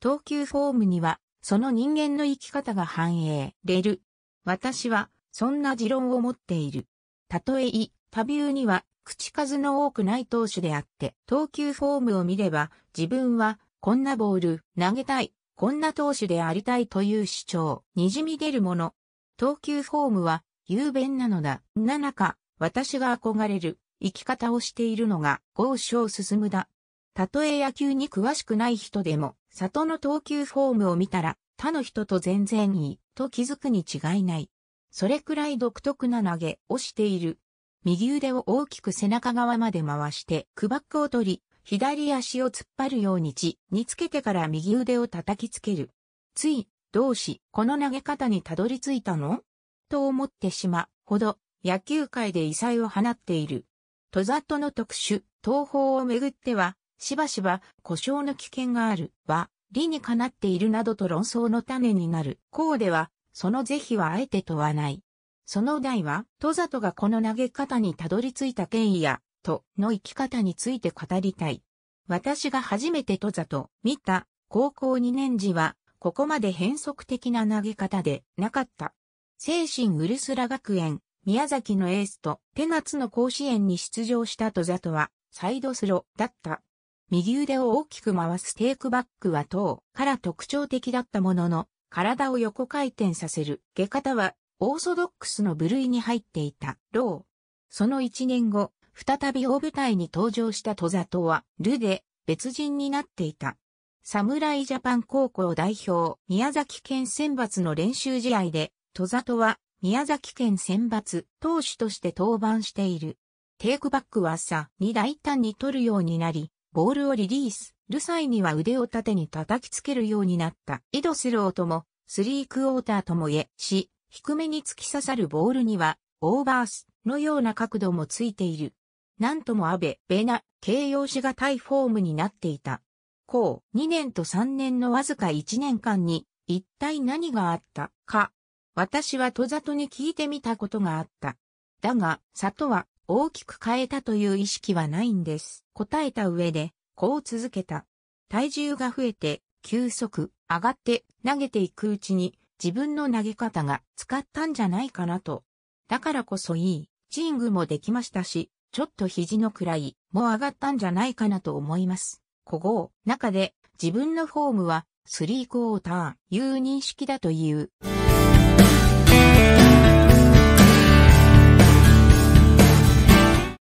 投球フォームには、その人間の生き方が反映、れる。私は、そんな持論を持っている。たとえイタビューには、口数の多くない投手であって、投球フォームを見れば、自分は、こんなボール、投げたい、こんな投手でありたいという主張、滲み出るもの。投球フォームは、雄弁なのだ。ななか、私が憧れる、生き方をしているのが、豪ス進むだ。たとえ野球に詳しくない人でも、里の投球フォームを見たら、他の人と全然いい、と気づくに違いない。それくらい独特な投げをしている。右腕を大きく背中側まで回して、クバックを取り、左足を突っ張るように地につけてから右腕を叩きつける。つい、同志、この投げ方にたどり着いたのと思ってしまほど、野球界で異彩を放っている。戸里の特殊、東方をめぐっては、しばしば故障の危険があるは理にかなっているなどと論争の種になる。こうでは、その是非はあえて問わない。その題は、戸里がこの投げ方にたどり着いた経緯や、との生き方について語りたい。私が初めて戸里、見た、高校2年時は、ここまで変則的な投げ方でなかった。精神ウルスラ学園、宮崎のエースと、手夏の甲子園に出場した戸里は、サイドスロだった。右腕を大きく回すテイクバックは等から特徴的だったものの、体を横回転させる下方はオーソドックスの部類に入っていたロー。その一年後、再び大舞台に登場した戸里は、ルで別人になっていた。侍ジャパン高校代表、宮崎県選抜の練習試合で、戸里は宮崎県選抜投手として登板している。テイクバックはさ、に大胆に取るようになり、ボールをリリース、る際には腕を縦に叩きつけるようになった。井戸スローとも、スリークォーターともえ、し、低めに突き刺さるボールには、オーバースのような角度もついている。なんともアベ、ベナ、形容詞がタイフォームになっていた。こう、2年と3年のわずか1年間に、一体何があったか。私は戸里に聞いてみたことがあった。だが、里は大きく変えたという意識はないんです。答えた上で、こう続けた。体重が増えて、急速、上がって投げていくうちに、自分の投げ方が使ったんじゃないかなと。だからこそいい、チングもできましたし、ちょっと肘のくらいも上がったんじゃないかなと思います。ここ、中で自分のフォームはスリークォーター、いう認識だという。